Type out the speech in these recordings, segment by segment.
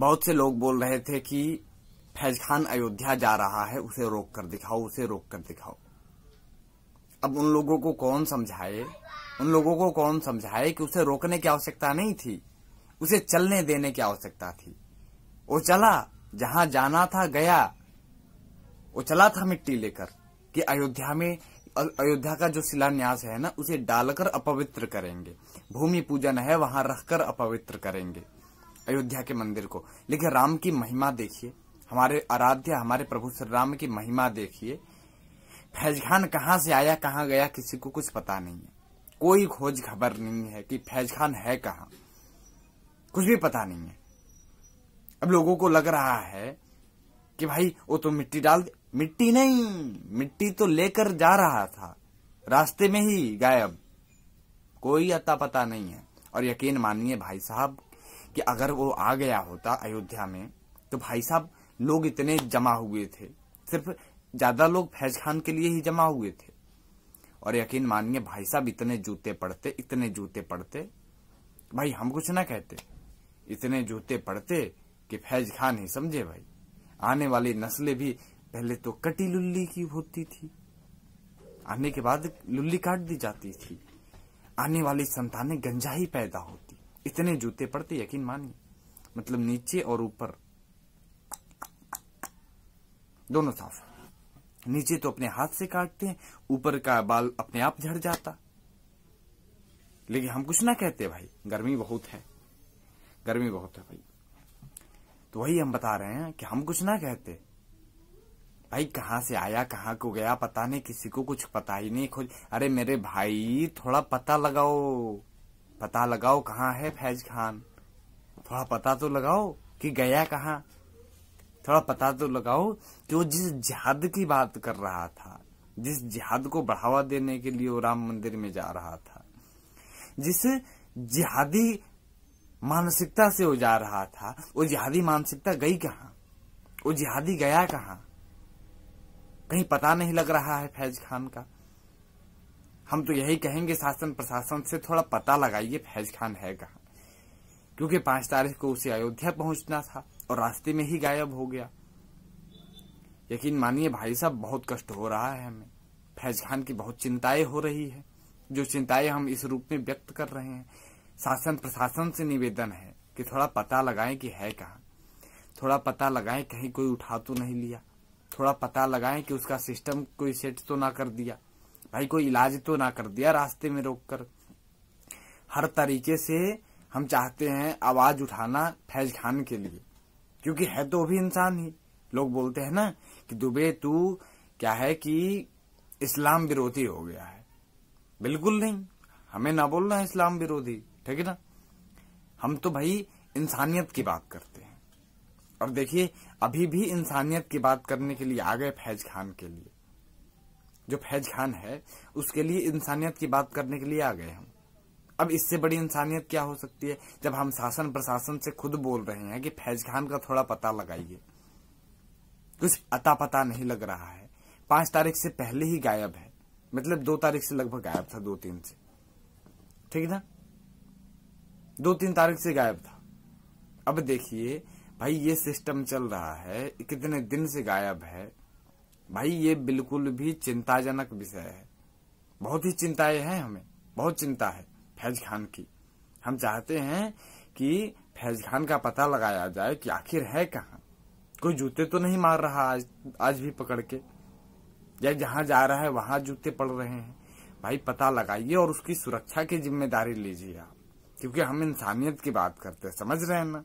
बहुत से लोग बोल रहे थे कि फैज खान अयोध्या जा रहा है उसे रोक कर दिखाओ उसे रोक कर दिखाओ अब उन लोगों को कौन समझाए उन लोगों को कौन समझाए कि उसे रोकने की आवश्यकता नहीं थी उसे चलने देने की आवश्यकता थी वो चला जहां जाना था गया वो चला था मिट्टी लेकर कि अयोध्या में अयोध्या का जो शिलान्यास है ना उसे डालकर अपवित्र करेंगे भूमि पूजन है वहां रखकर अपवित्र करेंगे अयोध्या के मंदिर को लेकिन राम की महिमा देखिए हमारे आराध्य हमारे प्रभु श्री राम की महिमा देखिए फैज खान कहाँ से आया कहाँ गया किसी को कुछ पता नहीं है कोई खोज खबर नहीं है कि फैज खान है कहा कुछ भी पता नहीं है अब लोगों को लग रहा है कि भाई वो तो मिट्टी डाल मिट्टी नहीं मिट्टी तो लेकर जा रहा था रास्ते में ही गायब कोई अता पता नहीं है और यकीन मानिए भाई साहब कि अगर वो आ गया होता अयोध्या में तो भाई साहब लोग इतने जमा हुए थे सिर्फ ज्यादा लोग फैज खान के लिए ही जमा हुए थे और यकीन मानिए भाई साहब इतने जूते पड़ते इतने जूते पड़ते भाई हम कुछ ना कहते इतने जूते पड़ते कि फैज खान ही समझे भाई आने वाली नस्लें भी पहले तो कटी लुल्ली की होती थी आने के बाद लुल्ली काट दी जाती थी आने वाली संतानें गंजा ही पैदा होती इतने जूते पड़ते यकीन मानिए मतलब नीचे और ऊपर दोनों साफ नीचे तो अपने हाथ से काटते हैं ऊपर का बाल अपने आप झड़ जाता लेकिन हम कुछ ना कहते भाई गर्मी बहुत है गर्मी बहुत है भाई तो वही हम बता रहे हैं कि हम कुछ ना कहते भाई कहां से आया कहां को गया पता नहीं किसी को कुछ पता ही नहीं खोज अरे मेरे भाई थोड़ा पता लगाओ पता लगाओ कहाँ है फैज खान थोड़ा पता तो लगाओ कि गया कहाँ थोड़ा पता तो लगाओ कि वो जिस जिहाद की बात कर रहा था जिस जिहाद को बढ़ावा देने के लिए वो राम मंदिर में जा रहा था जिस जिहादी मानसिकता से वो जा रहा था वो जिहादी मानसिकता गई कहाँ वो जिहादी गया कहाँ कहीं पता नहीं लग रहा है फैज खान का हम तो यही कहेंगे शासन प्रशासन से थोड़ा पता लगाइए फैज खान है कहा क्योंकि पांच तारीख को उसे अयोध्या पहुंचना था और रास्ते में ही गायब हो गया यकीन मानिए भाई साहब बहुत कष्ट हो रहा है हमें फैज खान की बहुत चिंताएं हो रही है जो चिंताएं हम इस रूप में व्यक्त कर रहे हैं शासन प्रशासन से निवेदन है कि थोड़ा पता लगाएं कि है कहाँ थोड़ा पता लगाएं कहीं कोई उठा तो नहीं लिया थोड़ा पता लगाएं कि उसका सिस्टम कोई सेट तो ना कर दिया भाई कोई इलाज तो ना कर दिया रास्ते में रोककर हर तरीके से हम चाहते हैं आवाज उठाना फैज खान के लिए क्योंकि है तो भी इंसान ही लोग बोलते हैं ना कि दुबे तू क्या है कि इस्लाम विरोधी हो गया है बिल्कुल नहीं हमें ना बोलना है इस्लाम विरोधी ठीक है ना हम तो भाई इंसानियत की बात करते हैं और देखिए अभी भी इंसानियत की बात करने के लिए आ गए फैज खान के लिए जो फैज खान है उसके लिए इंसानियत की बात करने के लिए आ गए हम अब इससे बड़ी इंसानियत क्या हो सकती है जब हम शासन प्रशासन से खुद बोल रहे हैं कि फैज खान का थोड़ा पता लगाइए कुछ अता पता नहीं लग रहा है पांच तारीख से पहले ही गायब है मतलब दो तारीख से लगभग गायब था दो तीन से ठीक ना दो तीन तारीख से गायब था अब देखिए भाई ये सिस्टम चल रहा है कितने दिन से गायब है भाई ये बिल्कुल भी चिंताजनक विषय है बहुत ही चिंताएं हैं हमें बहुत चिंता है फैज खान की हम चाहते हैं कि फैज खान का पता लगाया जाए कि आखिर है कहाँ कोई जूते तो नहीं मार रहा आज आज भी पकड़ के या जहां जा रहा है वहां जूते पड़ रहे हैं भाई पता लगाइए और उसकी सुरक्षा की जिम्मेदारी लीजिए आप क्योंकि हम इंसानियत की बात करते हैं समझ रहे हैं ना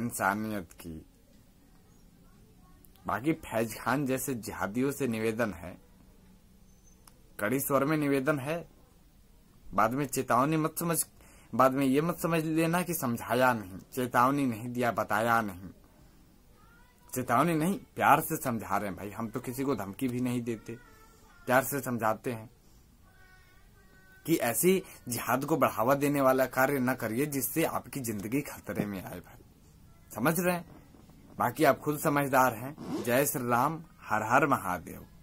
इंसानियत की बाकी फैज खान जैसे जिहादियों से निवेदन है कड़ी स्वर में निवेदन है बाद में चेतावनी मत समझ बाद में ये मत समझ लेना कि समझाया नहीं चेतावनी नहीं दिया बताया नहीं चेतावनी नहीं प्यार से समझा रहे हैं भाई हम तो किसी को धमकी भी नहीं देते प्यार से समझाते हैं कि ऐसी जिहाद को बढ़ावा देने वाला कार्य न करिए जिससे आपकी जिंदगी खतरे में आए भाई समझ रहे हैं बाकी आप खुद समझदार हैं जय श्री राम हर हर महादेव